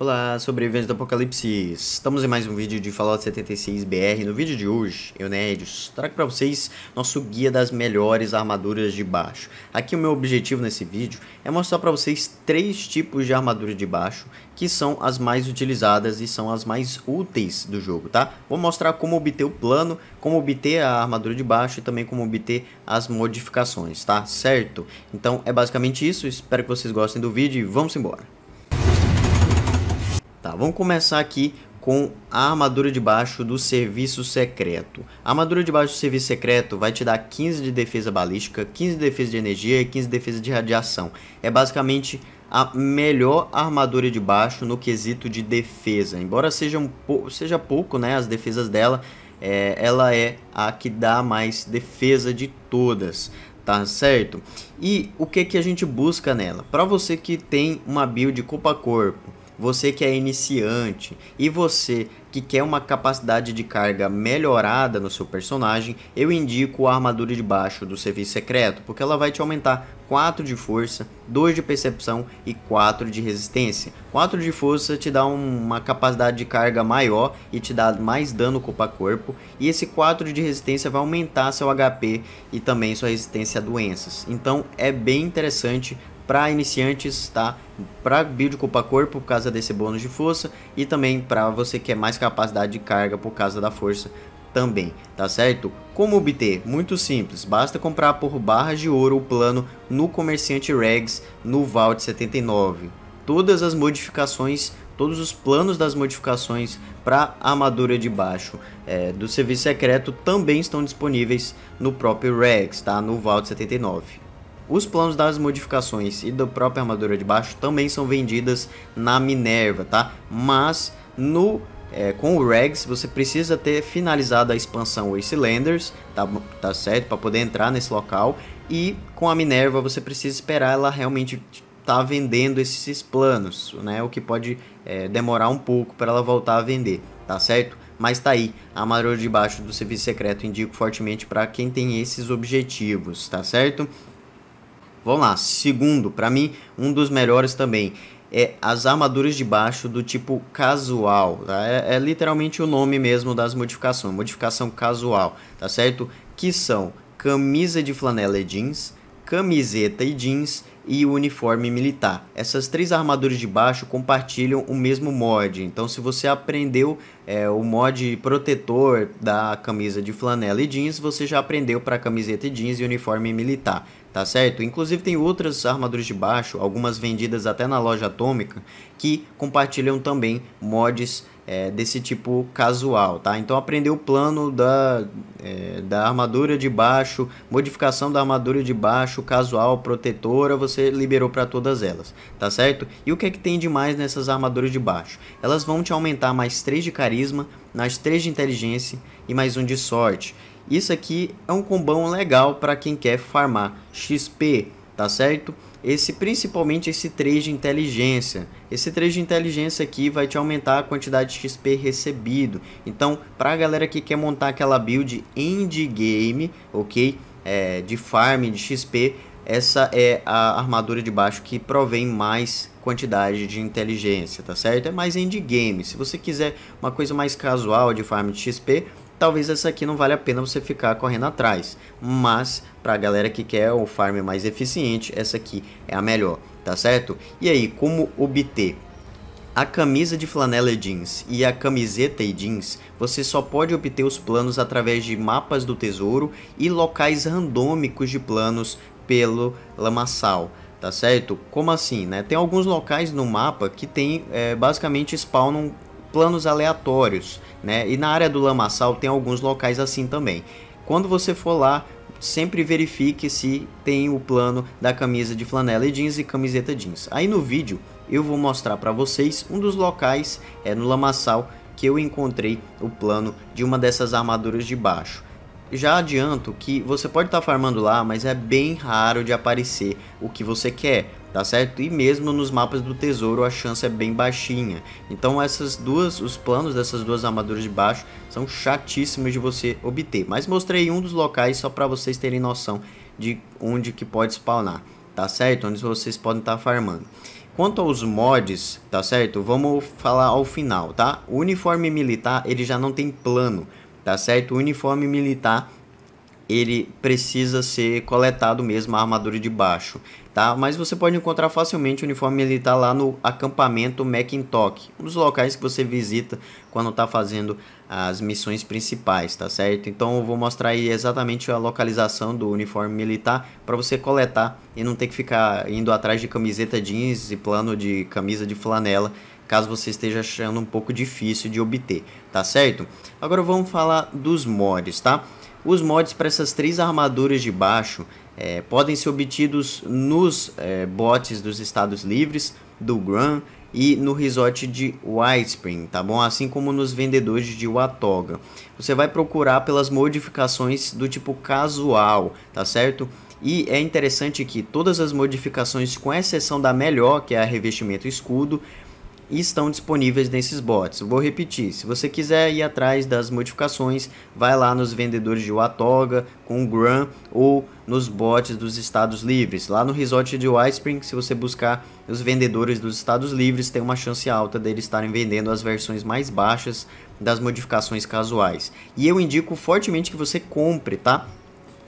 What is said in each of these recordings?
Olá, sobreviventes do Apocalipse! Estamos em mais um vídeo de Fallout 76 BR. No vídeo de hoje, eu, nédios trago para vocês nosso guia das melhores armaduras de baixo. Aqui o meu objetivo nesse vídeo é mostrar para vocês três tipos de armadura de baixo que são as mais utilizadas e são as mais úteis do jogo, tá? Vou mostrar como obter o plano, como obter a armadura de baixo e também como obter as modificações, tá? Certo? Então é basicamente isso, espero que vocês gostem do vídeo e vamos embora! Tá, vamos começar aqui com a armadura de baixo do serviço secreto. A armadura de baixo do serviço secreto vai te dar 15 de defesa balística, 15 de defesa de energia e 15 de defesa de radiação. É basicamente a melhor armadura de baixo no quesito de defesa. Embora seja, um pou... seja pouco né, as defesas dela, é... ela é a que dá mais defesa de todas tá certo? E o que que a gente busca nela? Para você que tem uma build corpo a corpo, você que é iniciante e você que quer uma capacidade de carga melhorada no seu personagem, eu indico a armadura de baixo do serviço secreto, porque ela vai te aumentar 4 de força, 2 de percepção e 4 de resistência. 4 de força te dá uma capacidade de carga maior e te dá mais dano corpo a corpo, e esse 4 de resistência vai aumentar seu HP e também sua resistência a doenças. Então é bem interessante para iniciantes, tá? Para build culpa corpo por causa desse bônus de força e também para você que é mais capacidade de carga por causa da força também, tá certo? Como obter? Muito simples, basta comprar por barras de ouro o plano no comerciante Regs no Vault 79. Todas as modificações, todos os planos das modificações para armadura de baixo é, do serviço secreto também estão disponíveis no próprio Regs, tá? No Vault 79. Os planos das modificações e da própria armadura de baixo também são vendidas na Minerva, tá? Mas no é, com o Regs você precisa ter finalizado a expansão Wastelanders, tá, tá certo? Para poder entrar nesse local. E com a Minerva você precisa esperar ela realmente estar tá vendendo esses planos, né? O que pode é, demorar um pouco para ela voltar a vender, tá certo? Mas tá aí, a armadura de baixo do serviço secreto indico fortemente para quem tem esses objetivos, tá certo? Vamos lá, segundo, para mim, um dos melhores também é as armaduras de baixo do tipo casual, tá? é, é, literalmente o nome mesmo das modificações, modificação casual, tá certo? Que são camisa de flanela e jeans, camiseta e jeans e uniforme militar. Essas três armaduras de baixo compartilham o mesmo mod, então se você aprendeu é, o mod protetor da camisa de flanela e jeans, você já aprendeu para camiseta e jeans e uniforme militar tá certo? Inclusive tem outras armaduras de baixo, algumas vendidas até na loja atômica, que compartilham também mods é, desse tipo casual, tá? Então aprender o plano da, é, da armadura de baixo, modificação da armadura de baixo, casual, protetora, você liberou para todas elas, tá certo? E o que é que tem de mais nessas armaduras de baixo? Elas vão te aumentar mais 3 de carisma, mais 3 de inteligência e mais um de sorte. Isso aqui é um combão legal para quem quer farmar XP, tá certo? Esse principalmente esse 3 de inteligência. Esse 3 de inteligência aqui vai te aumentar a quantidade de XP recebido. Então, para a galera que quer montar aquela build endgame, OK? É, de farm de XP, essa é a armadura de baixo que provém mais quantidade de inteligência, tá certo? É mais endgame. Se você quiser uma coisa mais casual de farm de XP, talvez essa aqui não vale a pena você ficar correndo atrás. Mas, para a galera que quer o farm mais eficiente, essa aqui é a melhor, tá certo? E aí, como obter? A camisa de flanela e jeans e a camiseta e jeans, você só pode obter os planos através de mapas do tesouro e locais randômicos de planos pelo lamaçal tá certo? Como assim, né? Tem alguns locais no mapa que tem, é, basicamente spawnam planos aleatórios, né? E na área do lamaçal tem alguns locais assim também. Quando você for lá, sempre verifique se tem o plano da camisa de flanela e jeans e camiseta jeans. Aí no vídeo eu vou mostrar para vocês um dos locais é no lamaçal que eu encontrei o plano de uma dessas armaduras de baixo já adianto que você pode estar tá farmando lá, mas é bem raro de aparecer o que você quer, tá certo? E mesmo nos mapas do tesouro a chance é bem baixinha. Então essas duas, os planos dessas duas armaduras de baixo são chatíssimos de você obter. Mas mostrei um dos locais só para vocês terem noção de onde que pode spawnar, tá certo? Onde vocês podem estar tá farmando. Quanto aos mods, tá certo? Vamos falar ao final, tá? O uniforme militar, ele já não tem plano tá certo? O uniforme militar ele precisa ser coletado mesmo a armadura de baixo, tá? Mas você pode encontrar facilmente o uniforme militar lá no acampamento Macintosh, um dos locais que você visita quando está fazendo as missões principais, tá certo? Então eu vou mostrar aí exatamente a localização do uniforme militar para você coletar e não ter que ficar indo atrás de camiseta jeans e plano de camisa de flanela caso você esteja achando um pouco difícil de obter, tá certo? Agora vamos falar dos mods, tá? Os mods para essas três armaduras de baixo é, podem ser obtidos nos é, bots dos estados livres, do Gran e no resort de Whitespring, tá bom? Assim como nos vendedores de Watoga. Você vai procurar pelas modificações do tipo casual, tá certo? E é interessante que todas as modificações, com exceção da melhor, que é a revestimento escudo, e estão disponíveis nesses bots. Vou repetir, se você quiser ir atrás das modificações, vai lá nos vendedores de Watoga, com Gran ou nos bots dos Estados Livres. Lá no resort de White se você buscar os vendedores dos Estados Livres, tem uma chance alta deles estarem vendendo as versões mais baixas das modificações casuais. E eu indico fortemente que você compre, tá?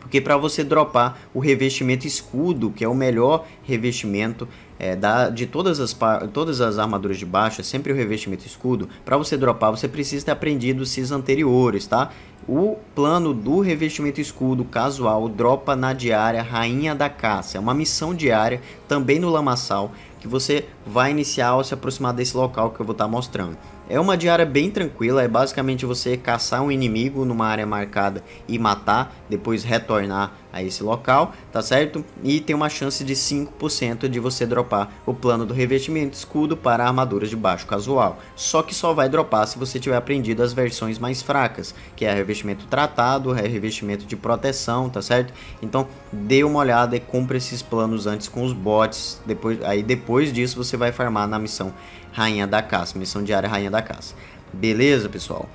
porque para você dropar o revestimento escudo, que é o melhor revestimento é, da, de todas as, todas as armaduras de baixo, é sempre o revestimento escudo, para você dropar você precisa ter aprendido os anteriores, tá? O plano do revestimento escudo casual dropa na diária Rainha da Caça, é uma missão diária, também no Lamaçal, que você vai iniciar ao se aproximar desse local que eu vou estar tá mostrando. É uma diária bem tranquila, é basicamente você caçar um inimigo numa área marcada e matar, depois retornar a esse local, tá certo? E tem uma chance de 5% de você dropar o plano do revestimento escudo para armaduras de baixo casual. Só que só vai dropar se você tiver aprendido as versões mais fracas, que é revestimento tratado, é revestimento de proteção, tá certo? Então dê uma olhada e compre esses planos antes com os bots, depois, aí depois depois disso, você vai farmar na missão Rainha da Caça, missão diária Rainha da Caça. Beleza, pessoal?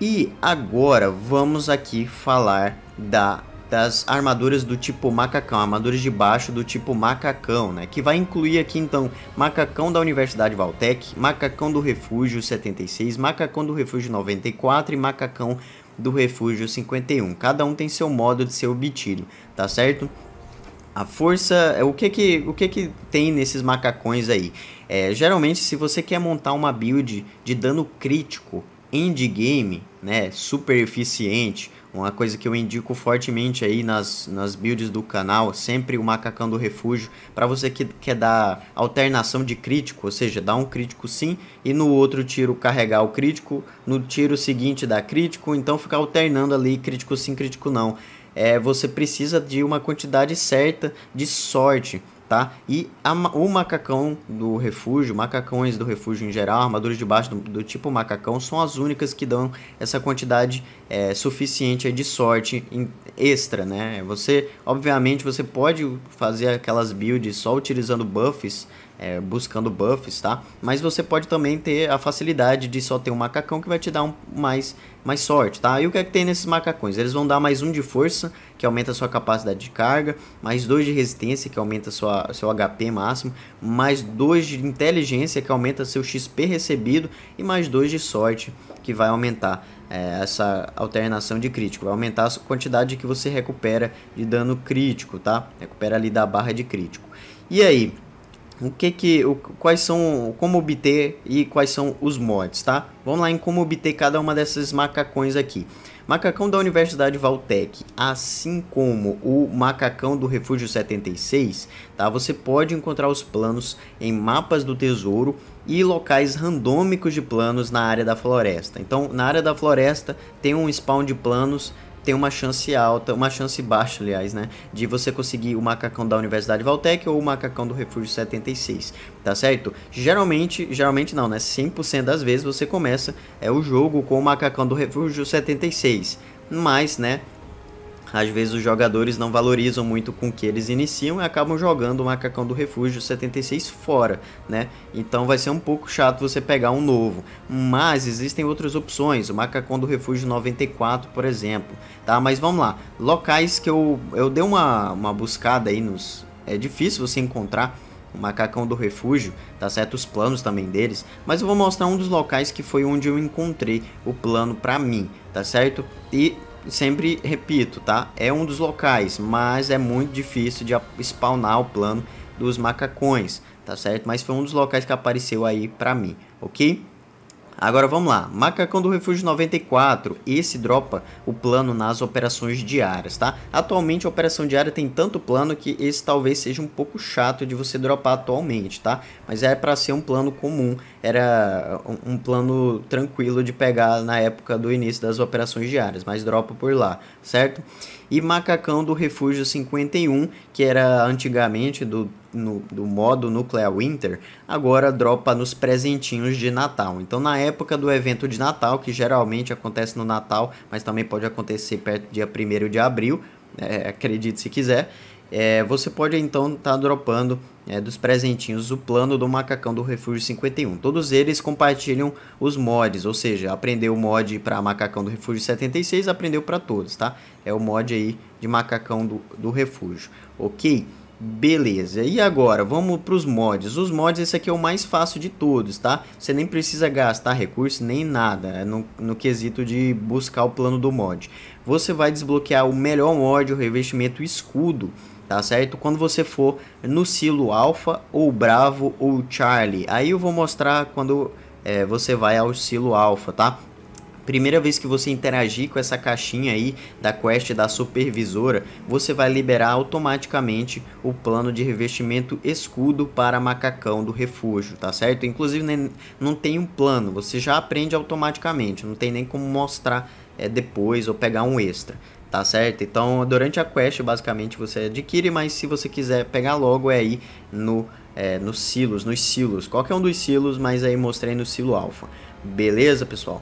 E agora vamos aqui falar da, das armaduras do tipo macacão, armaduras de baixo do tipo macacão, né? Que vai incluir aqui então macacão da Universidade Valtec, macacão do Refúgio 76, macacão do Refúgio 94 e macacão do Refúgio 51. Cada um tem seu modo de ser obtido, tá certo? A força, é, o que que, o que que tem nesses macacões aí? É, geralmente, se você quer montar uma build de dano crítico, endgame, né, super eficiente, uma coisa que eu indico fortemente aí nas, nas builds do canal, sempre o macacão do refúgio, para você que quer dar alternação de crítico, ou seja, dar um crítico sim, e no outro tiro carregar o crítico, no tiro seguinte dar crítico, então ficar alternando ali crítico sim, crítico não é, você precisa de uma quantidade certa de sorte tá? E a, o macacão do refúgio, macacões do refúgio em geral, armaduras de baixo do, do tipo macacão, são as únicas que dão essa quantidade é, suficiente de sorte em, extra, né? Você, obviamente, você pode fazer aquelas builds só utilizando buffs, é, buscando buffs, tá? Mas você pode também ter a facilidade de só ter um macacão que vai te dar um, mais, mais sorte, tá? E o que é que tem nesses macacões? Eles vão dar mais um de força que aumenta a sua capacidade de carga, mais 2 de resistência, que aumenta sua, seu HP máximo, mais 2 de inteligência, que aumenta seu XP recebido, e mais 2 de sorte, que vai aumentar é, essa alternação de crítico, vai aumentar a quantidade que você recupera de dano crítico, tá? Recupera ali da barra de crítico. E aí, o que que, o, quais são, como obter e quais são os mods, tá? Vamos lá em como obter cada uma dessas macacões aqui. Macacão da Universidade Valtec, assim como o Macacão do Refúgio 76, tá? Você pode encontrar os planos em mapas do tesouro e locais randômicos de planos na área da floresta. Então, na área da floresta tem um spawn de planos tem uma chance alta, uma chance baixa, aliás, né, de você conseguir o macacão da Universidade Valtec ou o macacão do Refúgio 76, tá certo? Geralmente, geralmente não, né, 100% das vezes você começa é o jogo com o macacão do Refúgio 76, mas, né, às vezes os jogadores não valorizam muito com o que eles iniciam e acabam jogando o Macacão do Refúgio 76 fora, né? Então vai ser um pouco chato você pegar um novo. Mas existem outras opções, o Macacão do Refúgio 94, por exemplo, tá? Mas vamos lá, locais que eu, eu dei uma, uma buscada aí nos... É difícil você encontrar o Macacão do Refúgio, tá certo? Os planos também deles, mas eu vou mostrar um dos locais que foi onde eu encontrei o plano pra mim, tá certo? E sempre repito, tá? É um dos locais, mas é muito difícil de spawnar o plano dos macacões, tá certo? Mas foi um dos locais que apareceu aí pra mim, ok? Agora vamos lá, Macacão do Refúgio 94, esse dropa o plano nas operações diárias, tá? Atualmente a operação diária tem tanto plano que esse talvez seja um pouco chato de você dropar atualmente, tá? Mas é para ser um plano comum era um plano tranquilo de pegar na época do início das operações diárias, mas dropa por lá, certo? E Macacão do Refúgio 51, que era antigamente do, no, do modo Nuclear Winter, agora dropa nos presentinhos de Natal. Então, na época do evento de Natal, que geralmente acontece no Natal, mas também pode acontecer perto do dia 1 de abril, é, acredite se quiser é, você pode então estar tá dropando é, dos presentinhos o plano do macacão do Refúgio 51. Todos eles compartilham os mods, ou seja, aprendeu o mod para macacão do Refúgio 76, aprendeu para todos, tá? É o mod aí de macacão do, do Refúgio, ok? Beleza, e agora vamos para os mods. Os mods, esse aqui é o mais fácil de todos, tá? Você nem precisa gastar recurso nem nada é no, no quesito de buscar o plano do mod. Você vai desbloquear o melhor mod, o revestimento escudo, tá certo? Quando você for no silo Alpha ou Bravo ou Charlie, aí eu vou mostrar quando é, você vai ao silo Alpha, tá? Primeira vez que você interagir com essa caixinha aí da quest da supervisora, você vai liberar automaticamente o plano de revestimento escudo para macacão do refúgio, tá certo? Inclusive né, não tem um plano, você já aprende automaticamente, não tem nem como mostrar é, depois ou pegar um extra tá certo? Então, durante a quest, basicamente, você adquire, mas se você quiser pegar logo, é aí no, é, nos silos, nos silos, qualquer um dos silos, mas aí mostrei no silo alfa. Beleza, pessoal?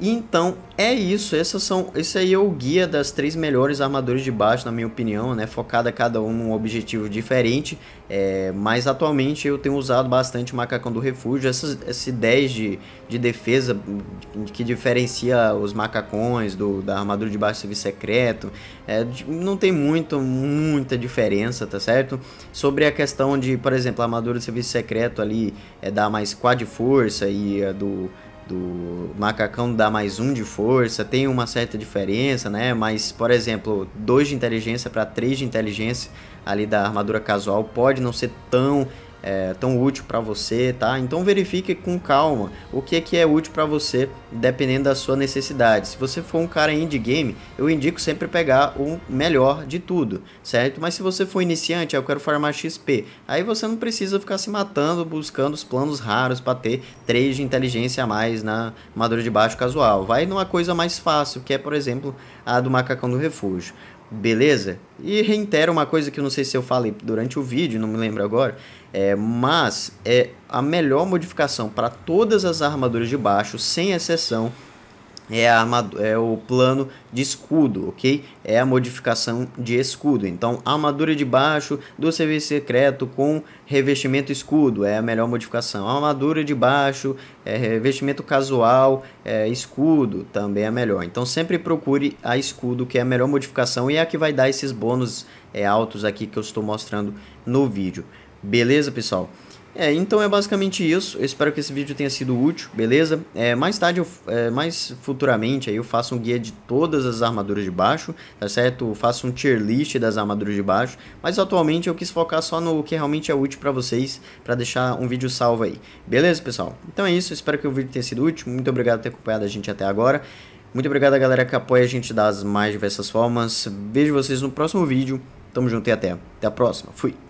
então é isso, essas são, esse aí é o guia das três melhores armaduras de baixo, na minha opinião, né? Focada cada um num objetivo diferente. É, mas atualmente eu tenho usado bastante o macacão do refúgio, essas, esse 10 de, de defesa hum, que diferencia os macacões do, da armadura de baixo serviço secreto. É, não tem muito, muita diferença, tá certo? Sobre a questão de, por exemplo, a armadura de serviço secreto ali é, dá mais quad força e a do do macacão dá mais um de força, tem uma certa diferença, né? Mas, por exemplo, dois de inteligência para três de inteligência ali da armadura casual pode não ser tão é, tão útil para você, tá? Então verifique com calma o que é que é útil para você, dependendo da sua necessidade. Se você for um cara indie game, eu indico sempre pegar o melhor de tudo, certo? Mas se você for iniciante, ah, eu quero farmar XP, aí você não precisa ficar se matando buscando os planos raros para ter 3 de inteligência a mais na armadura de baixo casual. Vai numa coisa mais fácil, que é, por exemplo, a do macacão do refúgio. Beleza? E reitero uma coisa que eu não sei se eu falei durante o vídeo, não me lembro agora, é, mas é a melhor modificação para todas as armaduras de baixo, sem exceção, é, a é o plano de escudo, ok? É a modificação de escudo. Então, armadura de baixo do serviço secreto com revestimento escudo é a melhor modificação. Armadura de baixo, é, revestimento casual, é, escudo também é melhor. Então, sempre procure a escudo, que é a melhor modificação e é a que vai dar esses bônus é, altos aqui que eu estou mostrando no vídeo. Beleza, pessoal? É, então é basicamente isso. Eu espero que esse vídeo tenha sido útil, beleza? É, mais tarde, eu, é, mais futuramente, aí eu faço um guia de todas as armaduras de baixo, tá certo? Eu faço um tier list das armaduras de baixo, mas atualmente eu quis focar só no que realmente é útil para vocês, para deixar um vídeo salvo aí. Beleza, pessoal? Então é isso, espero que o vídeo tenha sido útil. Muito obrigado por ter acompanhado a gente até agora. Muito obrigado a galera que apoia a gente das mais diversas formas. Vejo vocês no próximo vídeo. Tamo junto e até. Até a próxima. Fui.